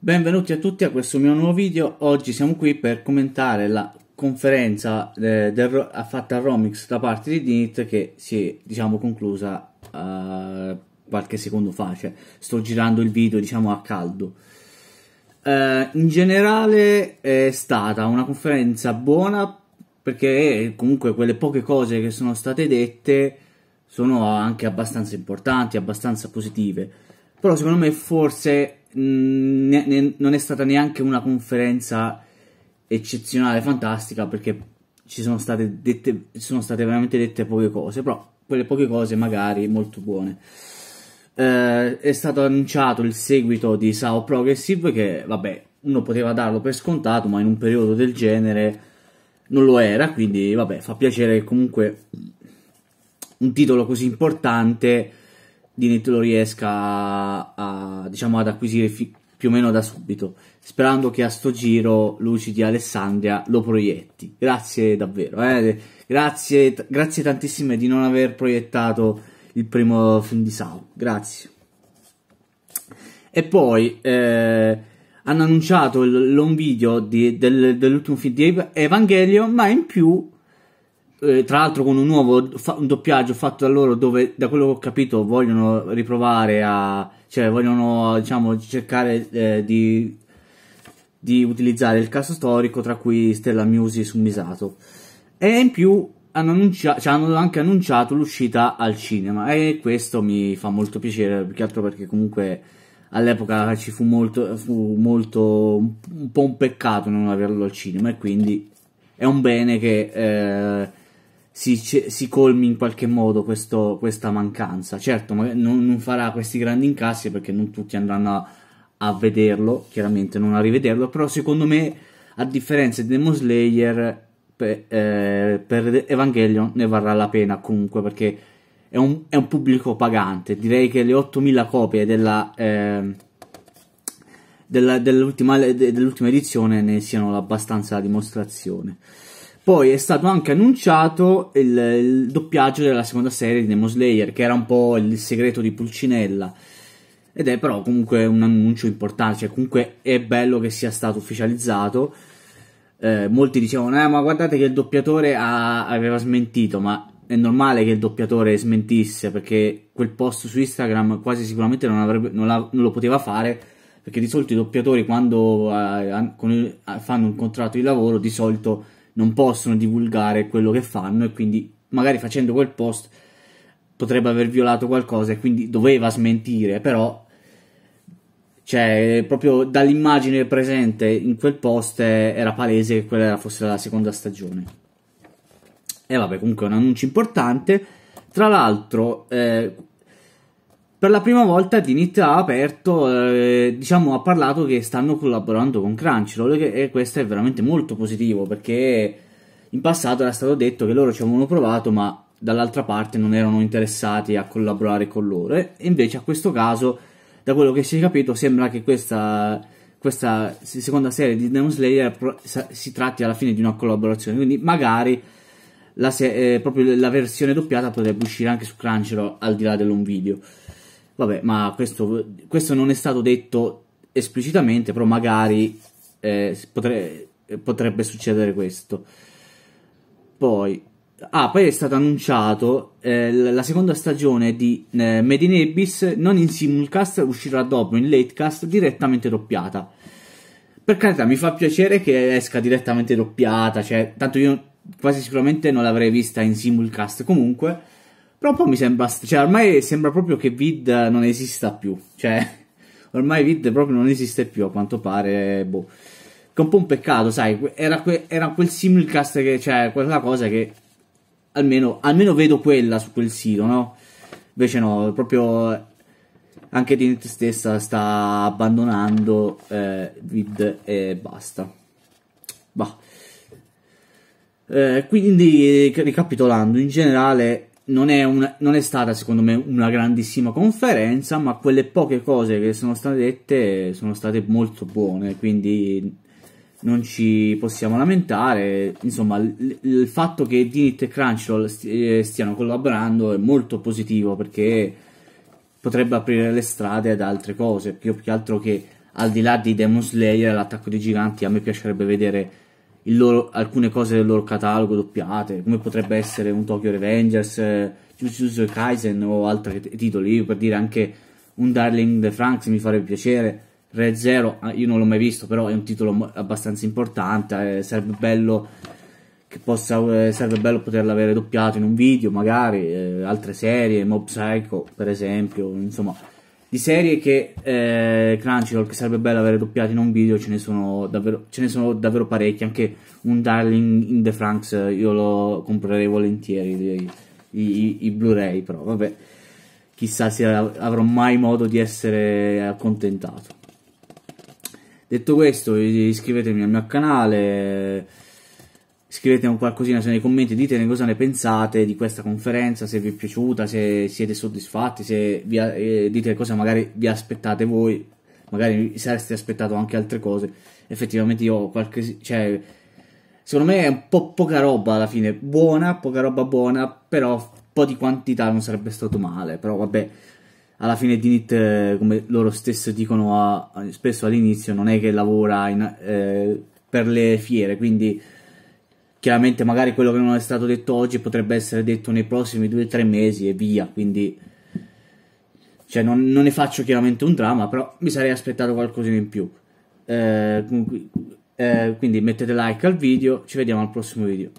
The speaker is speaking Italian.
Benvenuti a tutti a questo mio nuovo video, oggi siamo qui per commentare la conferenza eh, del, fatta a Romix da parte di Dinit che si è diciamo, conclusa eh, qualche secondo fa, cioè, sto girando il video diciamo, a caldo. Eh, in generale è stata una conferenza buona perché comunque quelle poche cose che sono state dette sono anche abbastanza importanti, abbastanza positive, però secondo me forse ne, ne, non è stata neanche una conferenza eccezionale, fantastica, perché ci sono state, dette, sono state veramente dette poche cose, però quelle poche cose magari molto buone. Eh, è stato annunciato il seguito di Sao Progressive che, vabbè, uno poteva darlo per scontato, ma in un periodo del genere non lo era, quindi vabbè, fa piacere che comunque un titolo così importante Dinetelo riesca a, a, diciamo, ad acquisire fi- più o meno da subito, sperando che a sto giro Luci di Alessandria lo proietti. Grazie davvero, eh? grazie, t- grazie tantissime di non aver proiettato il primo film di Sao, grazie. E poi eh, hanno annunciato il long video di, del, dell'ultimo film di Evangelio, ma in più eh, tra l'altro con un nuovo fa- un doppiaggio fatto da loro dove da quello che ho capito vogliono riprovare a cioè vogliono diciamo cercare eh, di, di utilizzare il caso storico tra cui Stella Musi su Misato e in più hanno, annuncia- cioè, hanno anche annunciato l'uscita al cinema e questo mi fa molto piacere più che altro perché comunque all'epoca ci fu molto, fu molto un po' un peccato non averlo al cinema e quindi è un bene che eh, si, si, colmi in qualche modo questo, questa mancanza. Certo, non, non, farà questi grandi incassi perché non tutti andranno a, a, vederlo, chiaramente non a rivederlo, però secondo me, a differenza di Demon Slayer, per, eh, per Evangelion ne varrà la pena comunque perché è un, è un pubblico pagante. Direi che le 8000 copie della... Eh, della dell'ultima, dell'ultima edizione ne siano abbastanza la dimostrazione. Poi è stato anche annunciato il, il doppiaggio della seconda serie di Nemo Slayer, che era un po' il segreto di Pulcinella. Ed è però comunque un annuncio importante, cioè comunque è bello che sia stato ufficializzato. Eh, molti dicevano, eh, ma guardate che il doppiatore ha, aveva smentito, ma è normale che il doppiatore smentisse, perché quel post su Instagram quasi sicuramente non, avrebbe, non, la, non lo poteva fare, perché di solito i doppiatori quando eh, fanno un contratto di lavoro, di solito non possono divulgare quello che fanno e quindi magari facendo quel post potrebbe aver violato qualcosa e quindi doveva smentire, però cioè proprio dall'immagine presente in quel post era palese che quella fosse la seconda stagione. E vabbè, comunque è un annuncio importante. Tra l'altro, eh, per la prima volta Dinit ha aperto, eh, diciamo, ha parlato che stanno collaborando con Crunchyroll e questo è veramente molto positivo perché in passato era stato detto che loro ci avevano provato ma dall'altra parte non erano interessati a collaborare con loro e invece a questo caso, da quello che si è capito, sembra che questa, questa seconda serie di Demon Slayer si tratti alla fine di una collaborazione, quindi magari la, se- eh, proprio la versione doppiata potrebbe uscire anche su Crunchyroll al di là dell'on video. Vabbè, ma questo, questo non è stato detto esplicitamente, però magari eh, potre, potrebbe succedere questo. Poi, ah, poi è stato annunciato eh, la seconda stagione di eh, Made in Abyss, non in simulcast, uscirà dopo in latecast direttamente doppiata. Per carità, mi fa piacere che esca direttamente doppiata, cioè, tanto io quasi sicuramente non l'avrei vista in simulcast comunque però un po' mi sembra. Cioè, ormai sembra proprio che Vid non esista più. Cioè, ormai Vid proprio non esiste più, a quanto pare. Boh. Che è un po' un peccato, sai. Era, que- era quel simulcast che. Cioè, quella cosa che. Almeno, almeno vedo quella su quel sito, no? Invece no, proprio. Anche Dint stessa sta abbandonando eh, Vid e basta. Bah. Eh, quindi, ricapitolando, in generale non è, una, non è, stata secondo me una grandissima conferenza, ma quelle poche cose che sono state dette sono state molto buone, quindi non ci possiamo lamentare. Insomma, l- il fatto che Dinit e Crunchyroll st- eh, stiano collaborando è molto positivo perché potrebbe aprire le strade ad altre cose, più, più che altro che al di là di Demon Slayer, l'attacco dei giganti, a me piacerebbe vedere loro, alcune cose del loro catalogo doppiate, come potrebbe essere un Tokyo Revengers, eh, Jujutsu Kaisen o altri titoli, io per dire anche un Darling the Franks mi farebbe piacere, Red Zero, ah, io non l'ho mai visto, però è un titolo abbastanza importante, eh, sarebbe bello che possa, eh, sarebbe bello poterlo avere doppiato in un video, magari, eh, altre serie, Mob Psycho per esempio, insomma di serie che eh, Crunchyroll che sarebbe bello avere doppiato in un video ce ne sono davvero, ce ne sono davvero parecchi anche un Darling in the Franks io lo comprerei volentieri i, i, i Blu-ray però vabbè chissà se avrò mai modo di essere accontentato detto questo iscrivetemi al mio canale scrivetemi un qualcosina nei commenti, ditemi cosa ne pensate di questa conferenza, se vi è piaciuta, se siete soddisfatti, se vi, eh, dite cosa magari vi aspettate voi, magari vi sareste aspettato anche altre cose. Effettivamente io ho qualche... Cioè, secondo me è un po' poca roba alla fine, buona, poca roba buona, però un po' di quantità non sarebbe stato male, però vabbè, alla fine Dinit, eh, come loro stessi dicono a, spesso all'inizio, non è che lavora in, eh, per le fiere, quindi chiaramente magari quello che non è stato detto oggi potrebbe essere detto nei prossimi due o tre mesi e via, quindi cioè, non, non, ne faccio chiaramente un dramma, però mi sarei aspettato qualcosina in più. Eh, eh quindi mettete like al video, ci vediamo al prossimo video.